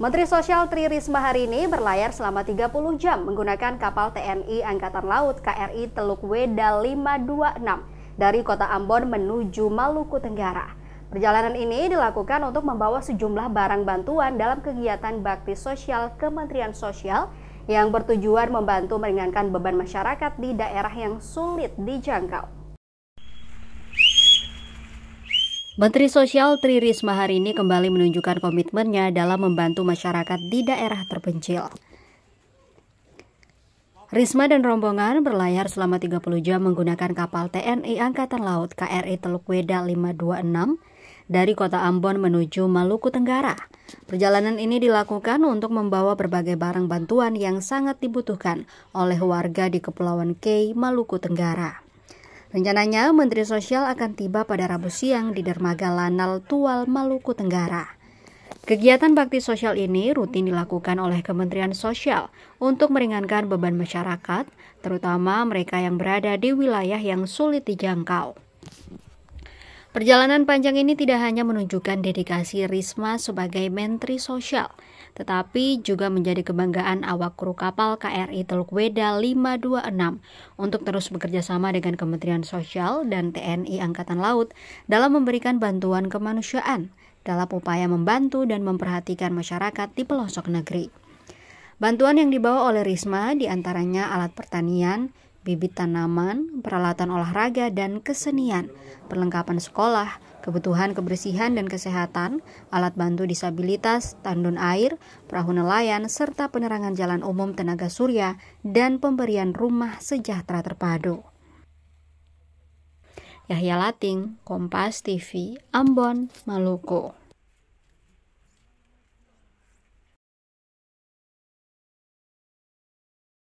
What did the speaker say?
Menteri Sosial Tri Risma hari ini berlayar selama 30 jam menggunakan kapal TNI Angkatan Laut KRI Teluk Weda 526 dari kota Ambon menuju Maluku Tenggara. Perjalanan ini dilakukan untuk membawa sejumlah barang bantuan dalam kegiatan bakti sosial Kementerian Sosial yang bertujuan membantu meringankan beban masyarakat di daerah yang sulit dijangkau. Menteri Sosial Tri Risma hari ini kembali menunjukkan komitmennya dalam membantu masyarakat di daerah terpencil. Risma dan rombongan berlayar selama 30 jam menggunakan kapal TNI Angkatan Laut KRI Teluk Weda 526 dari kota Ambon menuju Maluku Tenggara. Perjalanan ini dilakukan untuk membawa berbagai barang bantuan yang sangat dibutuhkan oleh warga di Kepulauan Kei, Maluku Tenggara. Rencananya, Menteri Sosial akan tiba pada Rabu siang di Dermaga Lanal Tual, Maluku Tenggara. Kegiatan bakti sosial ini rutin dilakukan oleh Kementerian Sosial untuk meringankan beban masyarakat, terutama mereka yang berada di wilayah yang sulit dijangkau. Perjalanan panjang ini tidak hanya menunjukkan dedikasi Risma sebagai menteri sosial, tetapi juga menjadi kebanggaan awak kru kapal KRI Teluk Weda 526 untuk terus bekerja sama dengan Kementerian Sosial dan TNI Angkatan Laut dalam memberikan bantuan kemanusiaan dalam upaya membantu dan memperhatikan masyarakat di pelosok negeri. Bantuan yang dibawa oleh Risma diantaranya alat pertanian, bibit tanaman, peralatan olahraga, dan kesenian, perlengkapan sekolah, kebutuhan kebersihan dan kesehatan, alat bantu disabilitas, tandun air, perahu nelayan, serta penerangan jalan umum tenaga surya, dan pemberian rumah sejahtera terpadu. Yahya Lating, Kompas TV, Ambon, Maluku.